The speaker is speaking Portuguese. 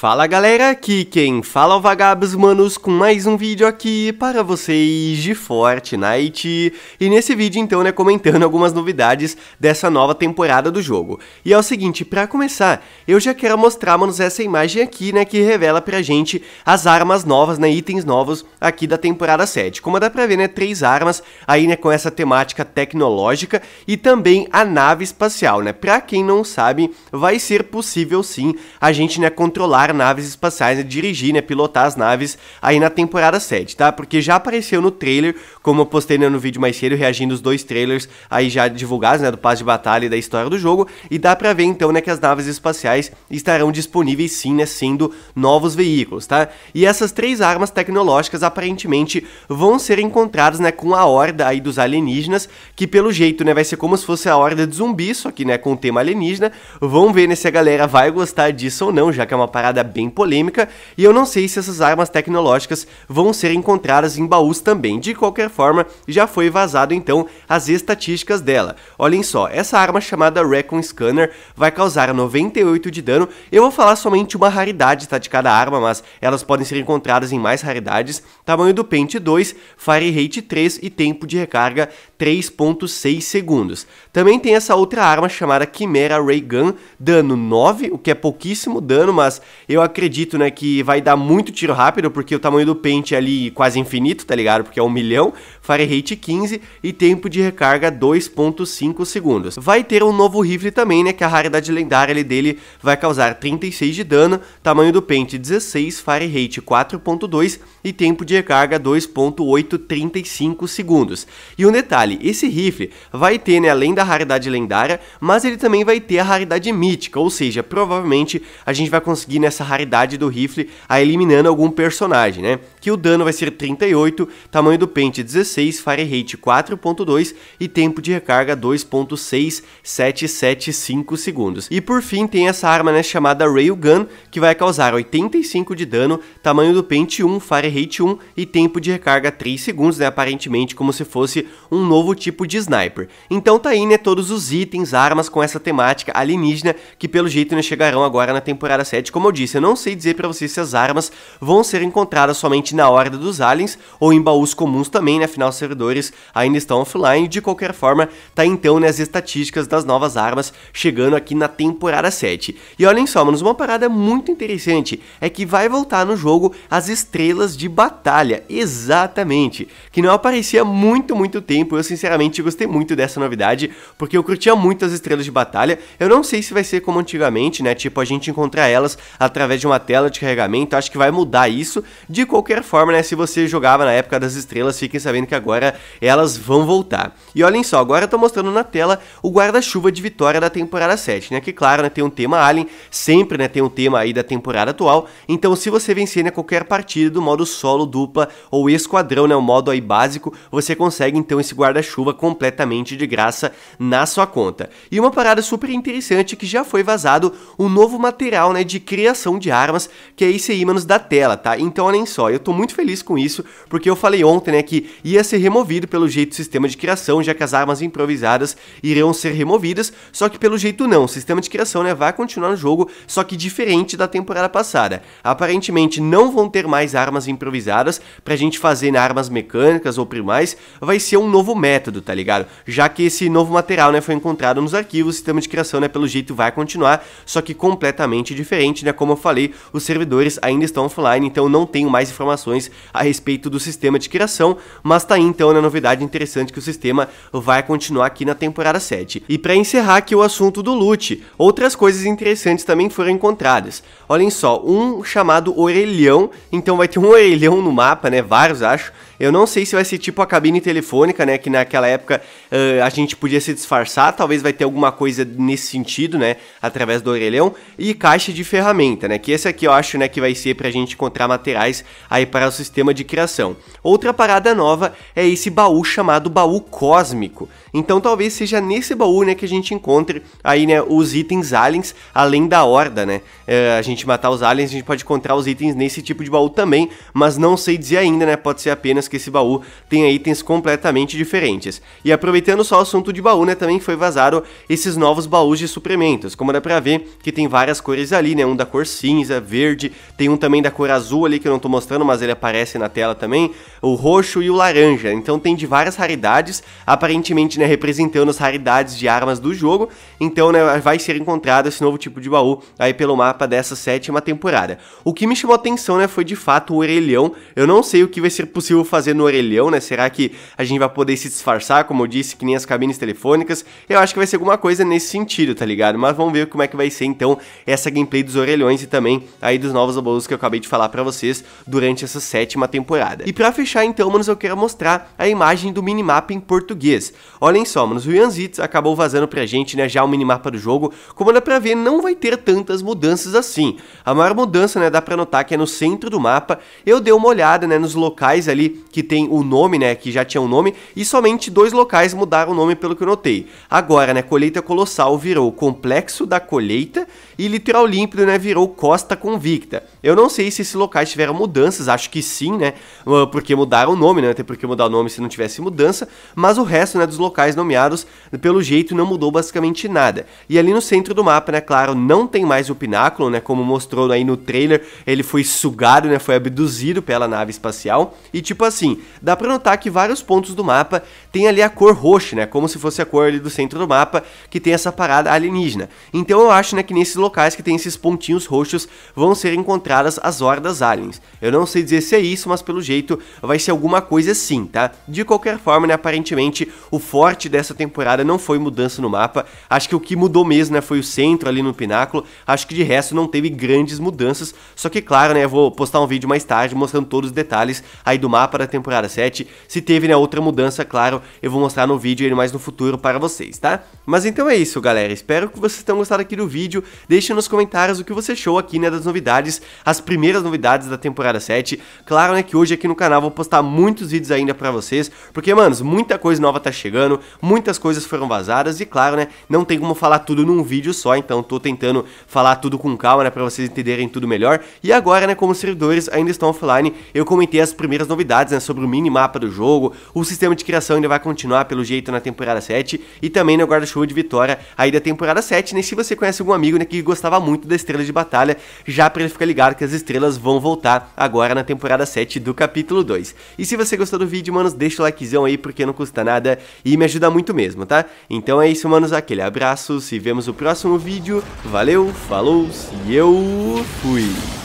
Fala galera, aqui quem fala é o Vagabos Manos com mais um vídeo aqui para vocês de Fortnite E nesse vídeo então né, comentando algumas novidades dessa nova temporada do jogo E é o seguinte, para começar, eu já quero mostrar manos essa imagem aqui né, que revela pra gente as armas novas, né, itens novos aqui da temporada 7 Como dá pra ver né, três armas aí né, com essa temática tecnológica e também a nave espacial né Pra quem não sabe, vai ser possível sim a gente né, controlar naves espaciais, né, dirigir, né, pilotar as naves aí na temporada 7, tá? Porque já apareceu no trailer, como eu postei né, no vídeo mais cedo, reagindo os dois trailers aí já divulgados, né, do passe de batalha e da história do jogo, e dá pra ver então, né, que as naves espaciais estarão disponíveis sim, né, sendo novos veículos, tá? E essas três armas tecnológicas aparentemente vão ser encontradas, né, com a horda aí dos alienígenas, que pelo jeito, né, vai ser como se fosse a horda de zumbis, só que, né, com o tema alienígena, vão ver né, se a galera vai gostar disso ou não, já que é uma parada bem polêmica, e eu não sei se essas armas tecnológicas vão ser encontradas em baús também. De qualquer forma, já foi vazado então as estatísticas dela. Olhem só, essa arma chamada Recon Scanner vai causar 98 de dano. Eu vou falar somente uma raridade tá, de cada arma, mas elas podem ser encontradas em mais raridades. Tamanho do pente 2, fire rate 3 e tempo de recarga 3.6 segundos. Também tem essa outra arma chamada Chimera Ray Gun, dano 9, o que é pouquíssimo dano, mas eu acredito, né, que vai dar muito tiro rápido, porque o tamanho do pente é ali quase infinito, tá ligado? Porque é um milhão, Fahrenheit 15 e tempo de recarga 2.5 segundos. Vai ter um novo rifle também, né, que a raridade lendária ali dele vai causar 36 de dano, tamanho do pente 16, Fahrenheit 4.2 e tempo de recarga 2.835 segundos. E um detalhe, esse rifle vai ter, né, além da raridade lendária, mas ele também vai ter a raridade mítica, ou seja, provavelmente a gente vai conseguir nessa essa raridade do rifle a eliminando algum personagem, né? Que o dano vai ser 38, tamanho do pente 16, rate 4.2 e tempo de recarga 2.6775 segundos. E por fim tem essa arma né, chamada Railgun, que vai causar 85 de dano, tamanho do pente 1, rate 1 e tempo de recarga 3 segundos, né? Aparentemente como se fosse um novo tipo de sniper. Então tá aí, né, todos os itens, armas com essa temática alienígena que pelo jeito né, chegarão agora na temporada 7, como eu disse, eu não sei dizer para vocês se as armas vão ser encontradas somente na Horda dos Aliens ou em baús comuns também, né? Afinal, os servidores ainda estão offline. De qualquer forma, tá então né, estatísticas das novas armas chegando aqui na temporada 7. E olhem só, manos, uma parada muito interessante é que vai voltar no jogo as estrelas de batalha, exatamente, que não aparecia há muito, muito tempo. Eu sinceramente gostei muito dessa novidade, porque eu curtia muito as estrelas de batalha. Eu não sei se vai ser como antigamente, né? Tipo, a gente encontrar elas através de uma tela de carregamento. Acho que vai mudar isso. De qualquer forma, né? Se você jogava na época das estrelas, fiquem sabendo que agora elas vão voltar. E olhem só, agora eu tô mostrando na tela o guarda-chuva de vitória da temporada 7, né? Que claro, né, tem um tema Alien, sempre né, tem um tema aí da temporada atual. Então, se você vencer né, qualquer partida do modo solo, dupla ou esquadrão, né? O modo aí básico, você consegue então esse guarda-chuva completamente de graça na sua conta. E uma parada super interessante que já foi vazado um novo material né, de criação de armas que é esse ímãs da tela, tá? Então olhem só, eu tô muito feliz com isso, porque eu falei ontem, né, que ia ser removido pelo jeito o sistema de criação, já que as armas improvisadas irão ser removidas, só que pelo jeito não, o sistema de criação, né, vai continuar no jogo, só que diferente da temporada passada. Aparentemente não vão ter mais armas improvisadas pra gente fazer né, armas mecânicas ou primais, vai ser um novo método, tá ligado? Já que esse novo material, né, foi encontrado nos arquivos, o sistema de criação, né, pelo jeito vai continuar, só que completamente diferente, né, como como eu falei, os servidores ainda estão offline, então não tenho mais informações a respeito do sistema de criação, mas tá aí então na né, novidade interessante que o sistema vai continuar aqui na temporada 7. E para encerrar aqui o assunto do loot, outras coisas interessantes também foram encontradas. Olhem só, um chamado orelhão, então vai ter um orelhão no mapa, né, vários acho, eu não sei se vai ser tipo a cabine telefônica, né? Que naquela época uh, a gente podia se disfarçar, talvez vai ter alguma coisa nesse sentido, né? Através do orelhão. E caixa de ferramentas ferramenta, né? Que esse aqui eu acho, né, que vai ser pra gente encontrar materiais aí para o sistema de criação. Outra parada nova é esse baú chamado baú cósmico. Então talvez seja nesse baú, né, que a gente encontre aí, né, os itens aliens, além da horda, né? É, a gente matar os aliens, a gente pode encontrar os itens nesse tipo de baú também, mas não sei dizer ainda, né? Pode ser apenas que esse baú tenha itens completamente diferentes. E aproveitando só o assunto de baú, né, também foi vazado esses novos baús de suplementos, como dá pra ver que tem várias cores ali, né? Um da cor cinza, verde, tem um também da cor azul ali que eu não tô mostrando, mas ele aparece na tela também, o roxo e o laranja. Então tem de várias raridades, aparentemente, né, representando as raridades de armas do jogo. Então, né, vai ser encontrado esse novo tipo de baú aí pelo mapa dessa sétima temporada. O que me chamou atenção, né, foi de fato o orelhão. Eu não sei o que vai ser possível fazer no orelhão, né? Será que a gente vai poder se disfarçar, como eu disse, que nem as cabines telefônicas? Eu acho que vai ser alguma coisa nesse sentido, tá ligado? Mas vamos ver como é que vai ser então essa gameplay dos orelhões também aí dos novos abolus que eu acabei de falar para vocês durante essa sétima temporada. E para fechar então, manos, eu quero mostrar a imagem do minimapa em português. Olhem só, manos, o Yanzitz acabou vazando pra gente, né, já o minimapa do jogo, como dá pra ver, não vai ter tantas mudanças assim. A maior mudança, né, dá pra notar que é no centro do mapa, eu dei uma olhada, né, nos locais ali que tem o nome, né, que já tinha um nome, e somente dois locais mudaram o nome pelo que eu notei. Agora, né, Colheita Colossal virou Complexo da Colheita e Litoral Límpido, né, virou Costa convicta. Eu não sei se esses locais tiveram mudanças, acho que sim, né? Ah, porque mudaram o nome, né? Até porque mudar o nome se não tivesse mudança, mas o resto né, dos locais nomeados, pelo jeito, não mudou basicamente nada. E ali no centro do mapa, né, claro, não tem mais o pináculo, né? Como mostrou aí no trailer, ele foi sugado, né? Foi abduzido pela nave espacial. E tipo assim, dá pra notar que vários pontos do mapa tem ali a cor roxa, né? Como se fosse a cor ali do centro do mapa, que tem essa parada alienígena. Então eu acho, né, que nesses locais que tem esses pontinhos roxos vão ser encontrados caras às hordas aliens. Eu não sei dizer se é isso, mas pelo jeito vai ser alguma coisa assim, tá? De qualquer forma, né, aparentemente o forte dessa temporada não foi mudança no mapa. Acho que o que mudou mesmo, né, foi o centro ali no pináculo. Acho que de resto não teve grandes mudanças. Só que claro, né, vou postar um vídeo mais tarde mostrando todos os detalhes aí do mapa da temporada 7. Se teve, né, outra mudança, claro, eu vou mostrar no vídeo mais no futuro para vocês, tá? Mas então é isso, galera. Espero que vocês tenham gostado aqui do vídeo. Deixe nos comentários o que você achou aqui, né, das novidades as primeiras novidades da temporada 7. Claro, né, que hoje aqui no canal vou postar muitos vídeos ainda pra vocês, porque, mano muita coisa nova tá chegando, muitas coisas foram vazadas e, claro, né, não tem como falar tudo num vídeo só, então tô tentando falar tudo com calma, né, pra vocês entenderem tudo melhor. E agora, né, como os servidores ainda estão offline, eu comentei as primeiras novidades, né, sobre o minimapa do jogo, o sistema de criação ainda vai continuar pelo jeito na temporada 7 e também no né, guarda-chuva de vitória aí da temporada 7, né, se você conhece algum amigo, né, que gostava muito da estrela de batalha, já pra ele ficar ligado claro que as estrelas vão voltar agora na temporada 7 do capítulo 2. E se você gostou do vídeo, manos, deixa o likezão aí porque não custa nada e me ajuda muito mesmo, tá? Então é isso, manos, aquele abraço, se vemos no próximo vídeo, valeu, falou e eu fui!